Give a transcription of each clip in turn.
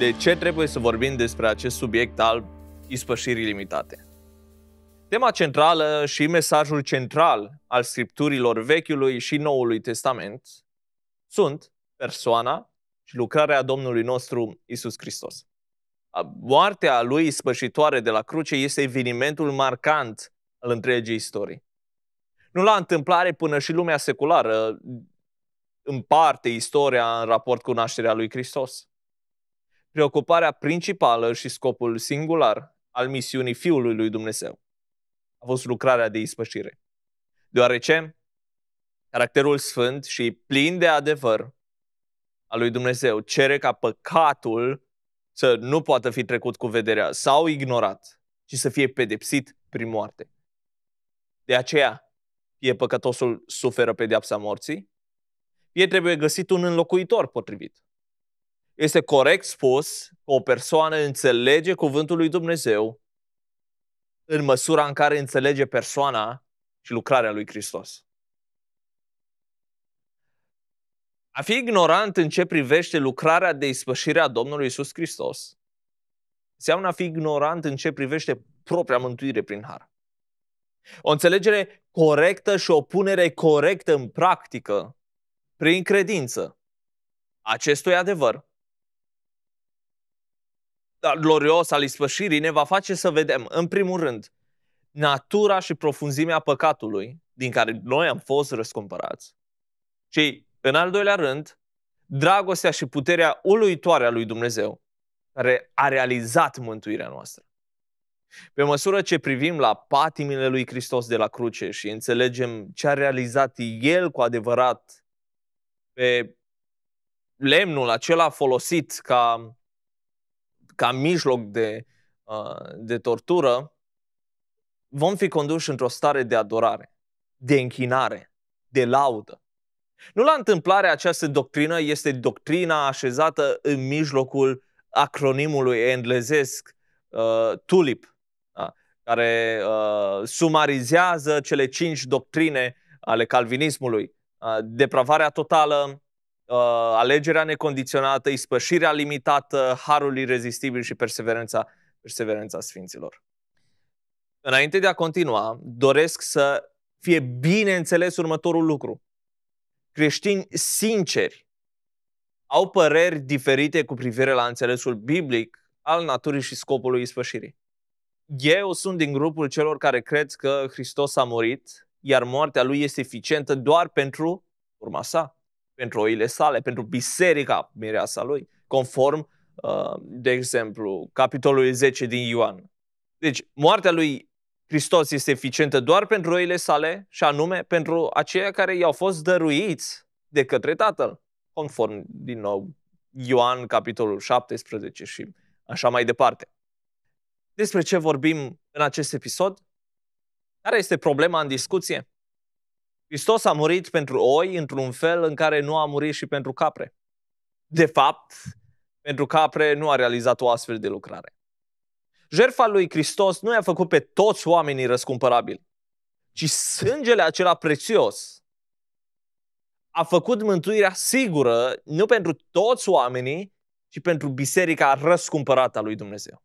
de ce trebuie să vorbim despre acest subiect al ispășirii limitate. Tema centrală și mesajul central al scripturilor Vechiului și Noului Testament sunt persoana și lucrarea Domnului nostru Isus Hristos. Moartea lui ispășitoare de la cruce este evenimentul marcant al întregii istorii. Nu la întâmplare până și lumea seculară împarte istoria în raport cu nașterea lui Hristos preocuparea principală și scopul singular al misiunii Fiului lui Dumnezeu a fost lucrarea de ispășire. Deoarece caracterul sfânt și plin de adevăr al lui Dumnezeu cere ca păcatul să nu poată fi trecut cu vederea sau ignorat, ci să fie pedepsit prin moarte. De aceea, fie păcătosul suferă pedeapsa morții, fie trebuie găsit un înlocuitor potrivit. Este corect spus că o persoană înțelege cuvântul lui Dumnezeu în măsura în care înțelege persoana și lucrarea lui Hristos. A fi ignorant în ce privește lucrarea de ispășire a Domnului Isus Hristos înseamnă a fi ignorant în ce privește propria mântuire prin har. O înțelegere corectă și o punere corectă în practică, prin credință, acestui adevăr, glorios al ispășirii ne va face să vedem, în primul rând, natura și profunzimea păcatului din care noi am fost răscumpărați. Și, în al doilea rând, dragostea și puterea uluitoare a lui Dumnezeu, care a realizat mântuirea noastră. Pe măsură ce privim la patimile lui Hristos de la cruce și înțelegem ce a realizat El cu adevărat pe lemnul acela folosit ca ca mijloc de, uh, de tortură, vom fi conduși într-o stare de adorare, de închinare, de laudă. Nu la întâmplare această doctrină este doctrina așezată în mijlocul acronimului englezesc uh, TULIP, da, care uh, sumarizează cele cinci doctrine ale calvinismului. Uh, depravarea totală, Uh, alegerea necondiționată, ispășirea limitată, harul irezistibil și perseverența, perseverența sfinților. Înainte de a continua, doresc să fie bine înțeles următorul lucru. Creștini sinceri au păreri diferite cu privire la înțelesul biblic al naturii și scopului ispășirii. Eu sunt din grupul celor care cred că Hristos a murit, iar moartea lui este eficientă doar pentru urma sa pentru oile sale, pentru biserica mireasa lui, conform, uh, de exemplu, capitolului 10 din Ioan. Deci, moartea lui Hristos este eficientă doar pentru oile sale și anume pentru aceia care i-au fost dăruiți de către Tatăl, conform, din nou, Ioan, capitolul 17 și așa mai departe. Despre ce vorbim în acest episod? Care este problema în discuție? Hristos a murit pentru oi într-un fel în care nu a murit și pentru capre. De fapt, pentru capre nu a realizat o astfel de lucrare. Jerfa lui Hristos nu i-a făcut pe toți oamenii răscumpărabili, ci sângele acela prețios a făcut mântuirea sigură nu pentru toți oamenii, ci pentru biserica răscumpărată a lui Dumnezeu.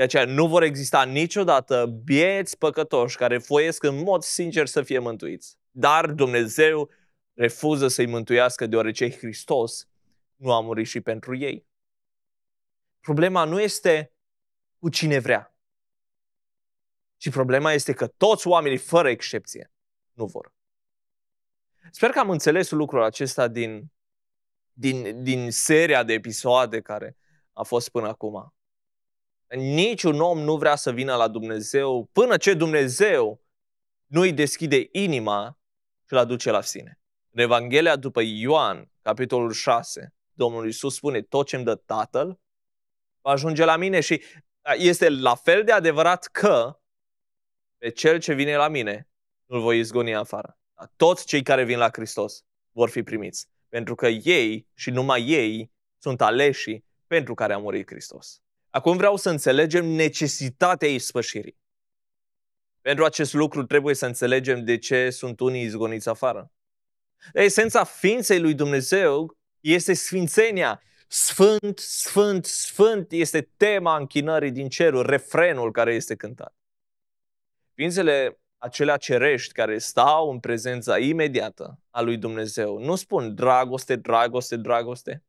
De aceea nu vor exista niciodată bieți păcătoși care foiesc în mod sincer să fie mântuiți. Dar Dumnezeu refuză să-i mântuiască deoarece Hristos nu a murit și pentru ei. Problema nu este cu cine vrea, ci problema este că toți oamenii, fără excepție, nu vor. Sper că am înțeles lucrul acesta din, din, din seria de episoade care a fost până acum. Niciun om nu vrea să vină la Dumnezeu până ce Dumnezeu nu îi deschide inima și îl aduce la sine. În Evanghelia după Ioan, capitolul 6, Domnul Iisus spune, tot ce îmi dă Tatăl va ajunge la mine și da, este la fel de adevărat că pe cel ce vine la mine nu-l voi izgoni afară. Toți cei care vin la Hristos vor fi primiți, pentru că ei și numai ei sunt aleși pentru care a murit Hristos. Acum vreau să înțelegem necesitatea ispășirii. Pentru acest lucru trebuie să înțelegem de ce sunt unii izgoniți afară. Esența ființei lui Dumnezeu este sfințenia. Sfânt, sfânt, sfânt este tema închinării din cerul, refrenul care este cântat. Ființele acelea cerești care stau în prezența imediată a lui Dumnezeu nu spun dragoste, dragoste, dragoste,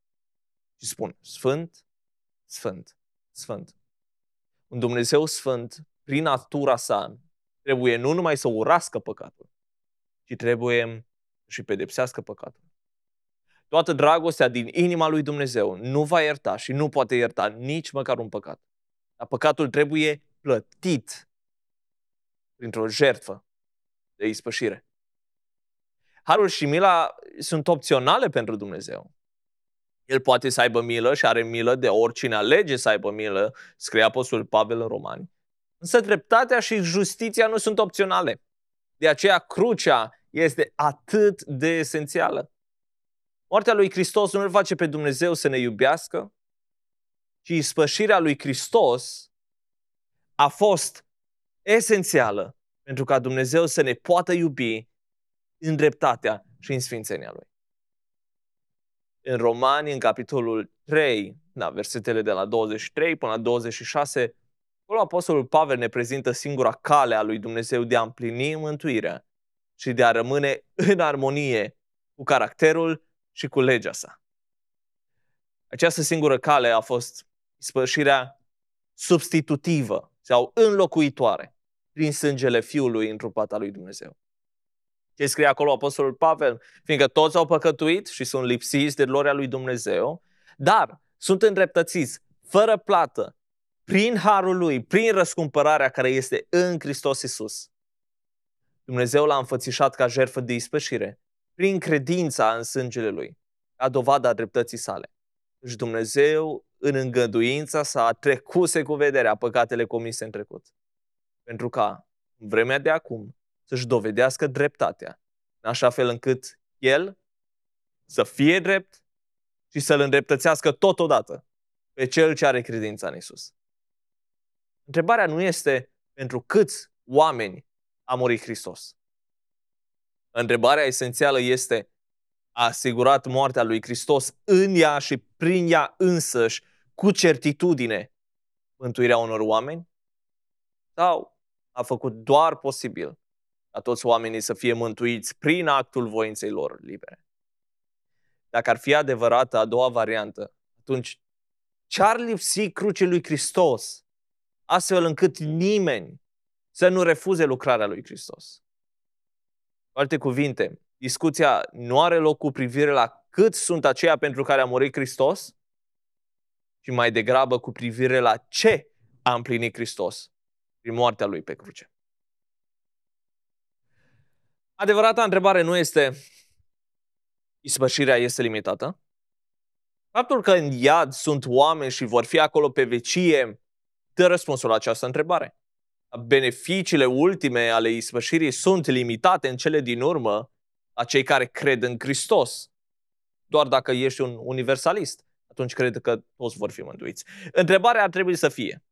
ci spun sfânt, sfânt sfânt. Un Dumnezeu sfânt, prin natura sa, trebuie nu numai să urască păcatul, ci trebuie și pedepsească păcatul. Toată dragostea din inima lui Dumnezeu nu va ierta și nu poate ierta nici măcar un păcat. Dar păcatul trebuie plătit printr-o jertfă de ispășire. Harul și mila sunt opționale pentru Dumnezeu. El poate să aibă milă și are milă de oricine alege să aibă milă, scrie Apostolul Pavel în Romani. Însă dreptatea și justiția nu sunt opționale. De aceea crucea este atât de esențială. Moartea lui Hristos nu îl face pe Dumnezeu să ne iubească, ci ispășirea lui Hristos a fost esențială pentru ca Dumnezeu să ne poată iubi în dreptatea și în sfințenia Lui în Romani, în capitolul 3, da, versetele de la 23 până la 26, acolo Apostolul Pavel ne prezintă singura cale a lui Dumnezeu de a împlini mântuirea și de a rămâne în armonie cu caracterul și cu legea sa. Această singură cale a fost spășirea substitutivă sau înlocuitoare prin sângele Fiului întrupat al lui Dumnezeu. Ce scrie acolo Apostolul Pavel? Fiindcă toți au păcătuit și sunt lipsiți de gloria lui Dumnezeu, dar sunt îndreptățiți fără plată, prin harul lui, prin răscumpărarea care este în Hristos Isus. Dumnezeu l-a înfățișat ca jertfă de ispășire, prin credința în sângele lui, ca dovada a dreptății sale. Și deci Dumnezeu, în îngăduința sa, a trecuse cu vederea păcatele comise în trecut. Pentru ca, în vremea de acum, să-și dovedească dreptatea, în așa fel încât el să fie drept și să-l îndreptățească totodată pe cel ce are credința în Isus. Întrebarea nu este pentru câți oameni a murit Hristos. Întrebarea esențială este a asigurat moartea lui Hristos în ea și prin ea însăși cu certitudine mântuirea unor oameni? Sau a făcut doar posibil ca toți oamenii să fie mântuiți prin actul voinței lor libere. Dacă ar fi adevărată a doua variantă, atunci ce-ar lipsi crucii lui Hristos, astfel încât nimeni să nu refuze lucrarea lui Hristos? Cu alte cuvinte, discuția nu are loc cu privire la cât sunt aceia pentru care a murit Hristos, ci mai degrabă cu privire la ce a împlinit Hristos prin moartea lui pe cruce. Adevărata întrebare nu este ispășirea este limitată? Faptul că în iad sunt oameni și vor fi acolo pe vecie dă răspunsul la această întrebare. Beneficiile ultime ale ispășirii sunt limitate în cele din urmă a cei care cred în Hristos. Doar dacă ești un universalist, atunci cred că toți vor fi mântuiți. Întrebarea ar trebui să fie,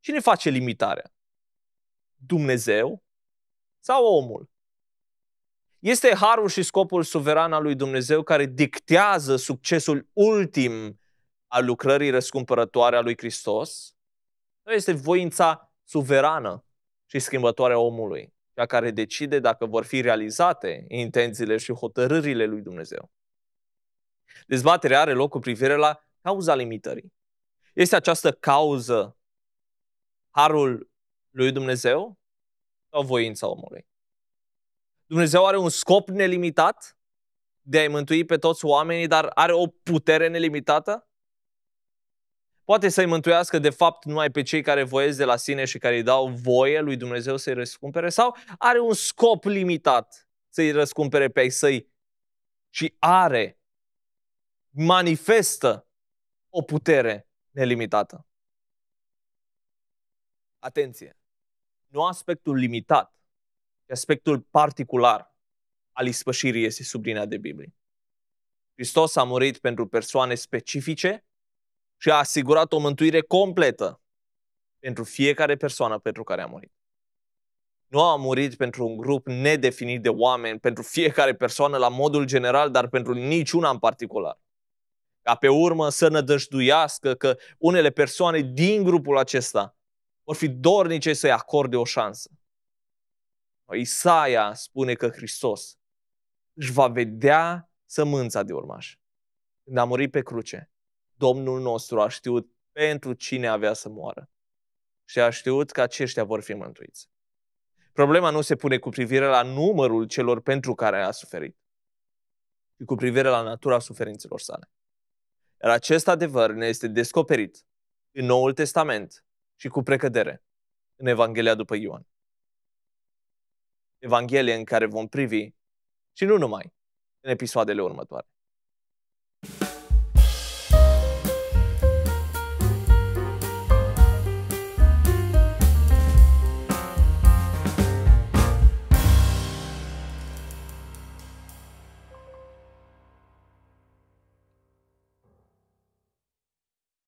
cine face limitarea? Dumnezeu sau omul? Este harul și scopul suveran al lui Dumnezeu care dictează succesul ultim al lucrării răscumpărătoare a lui Hristos? Nu este voința suverană și schimbătoare a omului, cea care decide dacă vor fi realizate intențiile și hotărârile lui Dumnezeu. Dezbaterea are loc cu privire la cauza limitării. Este această cauză harul lui Dumnezeu sau voința omului? Dumnezeu are un scop nelimitat de a-i mântui pe toți oamenii, dar are o putere nelimitată? Poate să-i mântuiască de fapt numai pe cei care voiesc de la sine și care îi dau voie lui Dumnezeu să-i răscumpere? Sau are un scop limitat să-i răscumpere pe ei săi și are, manifestă o putere nelimitată? Atenție! Nu aspectul limitat aspectul particular al ispășirii este sublinea de Biblie. Hristos a murit pentru persoane specifice și a asigurat o mântuire completă pentru fiecare persoană pentru care a murit. Nu a murit pentru un grup nedefinit de oameni, pentru fiecare persoană la modul general, dar pentru niciuna în particular. Ca pe urmă să nădăjduiască că unele persoane din grupul acesta vor fi dornice să-i acorde o șansă. Isaia spune că Hristos își va vedea sămânța de urmaș. Când a murit pe cruce, Domnul nostru a știut pentru cine avea să moară și a știut că aceștia vor fi mântuiți. Problema nu se pune cu privire la numărul celor pentru care a suferit, ci cu privire la natura suferințelor sale. Iar acest adevăr ne este descoperit în Noul Testament și cu precădere în Evanghelia după Ioan. Evanghelie în care vom privi și nu numai în episoadele următoare.